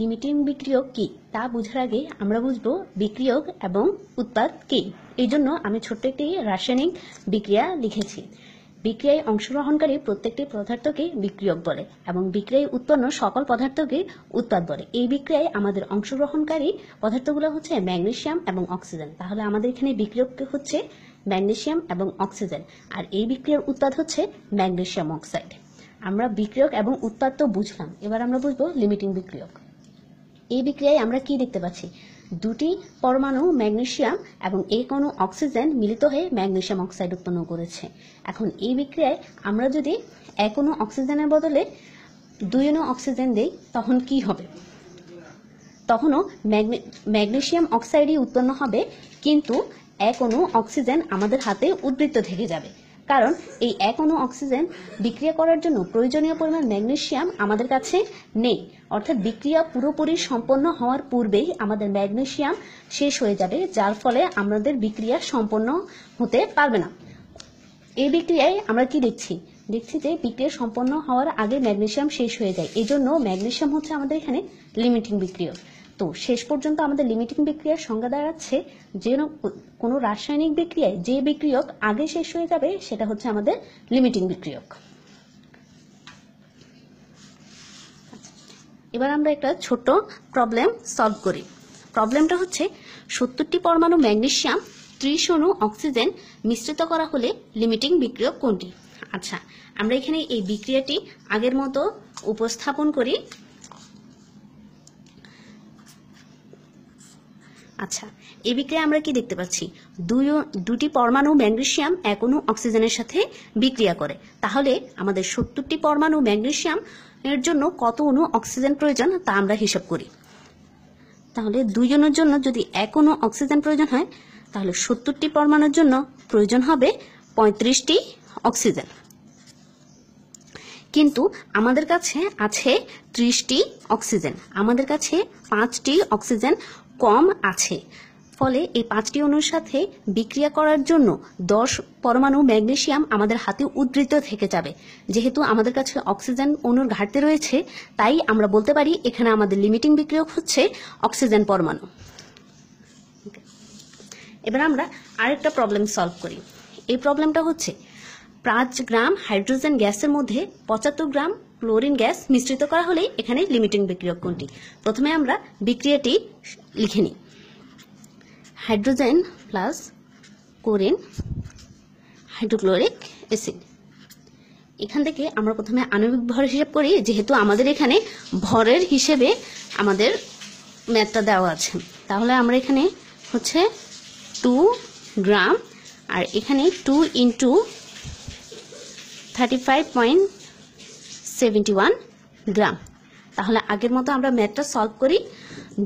limiting বিক্রিয়ক কি তা বুঝার আগে আমরা বুঝবো বিক্রিয়ক এবং উৎপাদ কি এই জন্য আমি ছোট্ট একটি রাসায়নিক বিক্রিয়া লিখেছি বিক্রিয়ায় অংশগ্রহণকারী প্রত্যেকটি পদার্থকে বিক্রিয়ক বলে এবং বিক্রিয়ায় উৎপন্ন সকল পদার্থকে উৎপাদ বলে এই বিক্রিয়ায় আমাদের অংশগ্রহণকারী পদার্থগুলো হচ্ছে ম্যাগনেশিয়াম এবং অক্সিজেন তাহলে আমাদের এখানে বিক্রিয়ক হচ্ছে ম্যাগনেশিয়াম এবং অক্সিজেন আর এই বিক্রিয়ার উৎপাদ হচ্ছে ম্যাগনেশিয়াম অক্সাইড আমরা বিক্রিয়ক এবং উৎপাদ তো বুঝলাম এবার আমরা বুঝবো লিমিটিং বিক্রিয়ক এই বিক্রিয়ায় আমরা কি দেখতে পাচ্ছি দুটি পরমাণু ম্যাগনেশিয়াম এবং এক অণু অক্সিজেন মিলিত হয়ে ম্যাগনেশিয়াম অক্সাইড উৎপন্ন করেছে এখন এই বিক্রিয়ায় আমরা যদি এক অণু অক্সিজেনের বদলে দুই অনু অক্সিজেন দেই তখন কি হবে তখনও ম্যাগনে ম্যাগনেশিয়াম অক্সাইডই উৎপন্ন হবে কিন্তু এক অণু অক্সিজেন আমাদের হাতে উদ্বৃত্ত থেকে যাবে কারণ এই এক অনু অক্সিজেন বিক্রিয়া করার জন্য প্রয়োজনীয় পরিমাণ ম্যাগনেশিয়াম আমাদের কাছে নেই অর্থাৎ বিক্রিয়া পুরোপুরি সম্পন্ন হওয়ার পূর্বেই আমাদের ম্যাগনেশিয়াম শেষ হয়ে যাবে যার ফলে আমাদের বিক্রিয়া সম্পন্ন হতে পারবে না এই বিক্রিয়ায় আমরা কি দেখছি দেখছি যে বিক্রিয়া সম্পন্ন হওয়ার আগে ম্যাগনেশিয়াম শেষ হয়ে যায় এই জন্য ম্যাগনেশিয়াম হচ্ছে আমাদের এখানে লিমিটিং বিক্রিয়া তো শেষ পর্যন্ত আমাদের লিমিটিং বিক্রিয়ার সংজ্ঞা দাঁড়াচ্ছে যে কোনো রাসায়নিক বিক্রিয়ায় যে বিক্রিয়ক আগে শেষ হয়ে যাবে সেটা হচ্ছে আমাদের লিমিটিং বিক্রিয়ক এবার আমরা একটা ছোট প্রবলেম সলভ করি প্রবলেমটা হচ্ছে সত্তরটি পরমাণু ম্যাগনেশিয়াম ত্রিশ অনু অক্সিজেন মিশ্রিত করা হলে লিমিটিং বিক্রিয়ক কোনটি আচ্ছা আমরা এখানে এই বিক্রিয়াটি আগের মতো উপস্থাপন করি আচ্ছা এ বিক্রিয়া আমরা কি দেখতে পাচ্ছি দুই দুটি পরমাণু ম্যাগনেসিয়াম এখনও অক্সিজেনের সাথে বিক্রিয়া করে তাহলে আমাদের সত্তরটি পরমাণু ম্যাগনেশিয়াম এর জন্য কত অনু অক্সিজেন প্রয়োজন তা আমরা হিসাব করি তাহলে দুইজনের জন্য যদি এক অনু অক্সিজেন প্রয়োজন হয় তাহলে সত্তরটি পরমাণুর জন্য প্রয়োজন হবে পঁয়ত্রিশটি অক্সিজেন কিন্তু আমাদের কাছে আছে ত্রিশটি অক্সিজেন আমাদের কাছে পাঁচটি অক্সিজেন কম আছে ফলে এই পাঁচটি অণুর সাথে বিক্রিয়া করার জন্য দশ পরমাণু ম্যাগনেশিয়াম আমাদের হাতে উদ্ধৃত থেকে যাবে যেহেতু আমাদের কাছে অক্সিজেন অণুর ঘাটতি রয়েছে তাই আমরা বলতে পারি এখানে আমাদের লিমিটিং বিক্রিয়ক হচ্ছে অক্সিজেন পরমাণু এবার আমরা আরেকটা প্রবলেম সলভ করি এই প্রবলেমটা হচ্ছে পাঁচ গ্রাম হাইড্রোজেন গ্যাসের মধ্যে পঁচাত্তর গ্রাম ক্লোরিন গ্যাস মিশ্রিত করা হলেই এখানে লিমিটিং বিক্রিয়ক কোনটি প্রথমে আমরা বিক্রিয়াটি লিখে নিই hydrogen plus chlorine hydrochloric acid এখান থেকে আমরা প্রথমে আণবিক ভর হিসাব করি যেহেতু আমাদের এখানে ভরের হিসেবে আমাদের ম্যাথটা দেওয়া আছে তাহলে আমরা এখানে হচ্ছে টু গ্রাম আর এখানে two into thirty five point seventy one gram তাহলে আগের মতো আমরা ম্যাথটা সলভ করি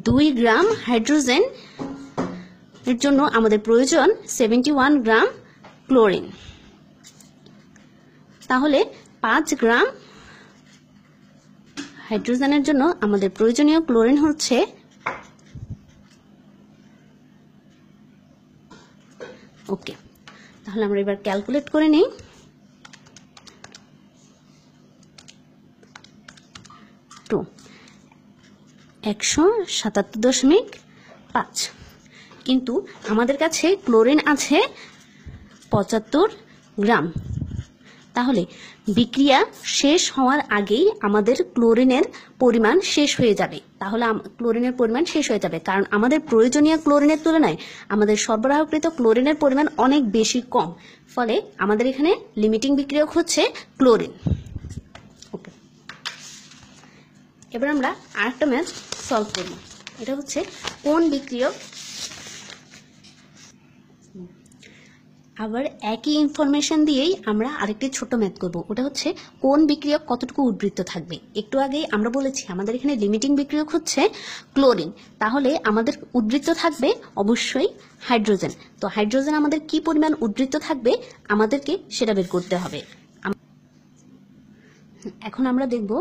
দুই গ্রাম হাইড্রোজেন এর জন্য আমাদের প্রয়োজন সেভেন্টি ওয়ান গ্রাম ক্লোরিন তাহলে পাঁচ গ্রাম হাইড্রোজেনের জন্য আমাদের প্রয়োজনীয় ক্লোরিন হচ্ছে ওকে তাহলে আমরা এবার ক্যালকুলেট করে নিই টু একশো সাতাত্তর দশমিক পাঁচ কিন্তু আমাদের কাছে ক্লোরিন আছে পঁচাত্তর গ্রাম তাহলে বিক্রিয়া শেষ হওয়ার আগেই আমাদের ক্লোরিনের পরিমাণ শেষ হয়ে যাবে তাহলে ক্লোরিনের পরিমাণ শেষ হয়ে যাবে কারণ আমাদের প্রয়োজনীয় ক্লোরিনের তুলনায় আমাদের সরবরাহকৃত ক্লোরিনের পরিমাণ অনেক বেশি কম ফলে আমাদের এখানে লিমিটিং বিক্রিয়ক হচ্ছে ক্লোরিন এবার আমরা আরেকটা ম্যাচ সলভ করব এটা হচ্ছে কোন বিক্রিয়ক আবার একই ইনফরমেশন দিয়েই আমরা আরেকটি ছোট ম্যাথ করব ওটা হচ্ছে কোন বিক্রিয়ক কতটুকু উদ্বৃত্ত থাকবে একটু আগেই আমরা বলেছি আমাদের এখানে লিমিটিং বিক্রিয়ক হচ্ছে ক্লোরিন তাহলে আমাদের উদ্বৃত্ত থাকবে অবশ্যই হাইড্রোজেন তো হাইড্রোজেন আমাদের কি পরিমাণ উদ্বৃত্ত থাকবে আমাদেরকে সেটা বের করতে হবে এখন আমরা দেখব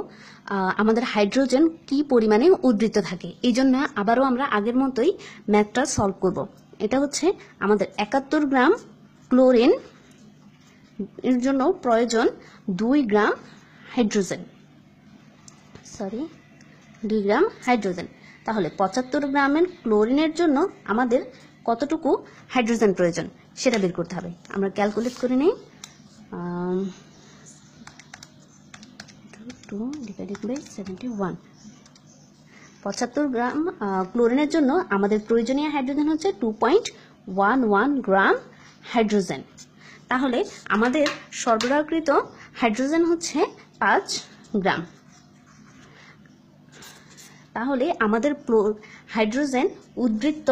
আমাদের হাইড্রোজেন কি পরিমাণে উদ্বৃত্ত থাকে এই জন্য আবারও আমরা আগের মতোই ম্যাথটা সলভ করব এটা হচ্ছে আমাদের একাত্তর গ্রাম ক্লোরিন এর জন্য প্রয়োজন দুই গ্রাম হাইড্রোজেন সরি দুই গ্রাম হাইড্রোজেন তাহলে পঁচাত্তর গ্রামের ক্লোরিনের জন্য আমাদের কতটুকু হাইড্রোজেন প্রয়োজন সেটা বের করতে হবে আমরা ক্যালকুলেট করে নিই two divided by seventy one পঁচাত্তর গ্রাম ক্লোরিনের জন্য আমাদের প্রয়োজনীয় হাইড্রোজেন হচ্ছে two point one one gram hydrogen তাহলে আমাদের সরবরাহকৃত হাইড্রোজেন হচ্ছে পাঁচ গ্রাম তাহলে আমাদের হাইড্রোজেন উদ্বৃত্ত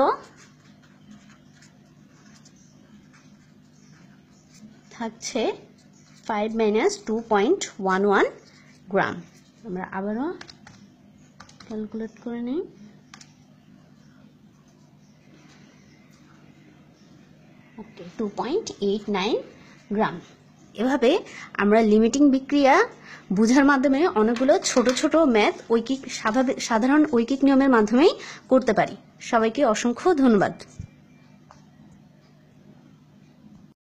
থাকছে five minus two point one one gram আমরা আবারও ক্যালকুলেট করে নিই okay two point eight nine gram এভাবে আমরা লিমিটিং বিক্রিয়া বোঝার মাধ্যমে অনেকগুলো ছোট ছোট ম্যাথ ঐকিক স্বাভাবিক সাধারণ ঐকিক নিয়মের মাধ্যমেই করতে পারি সবাইকে অসংখ্য ধন্যবাদ